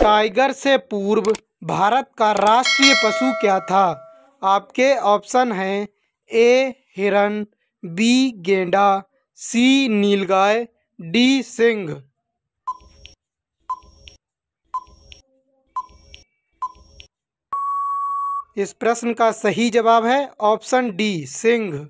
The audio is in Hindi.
टाइगर से पूर्व भारत का राष्ट्रीय पशु क्या था आपके ऑप्शन हैं ए हिरन बी गेंडा सी नीलगाय डी सिंह इस प्रश्न का सही जवाब है ऑप्शन डी सिंह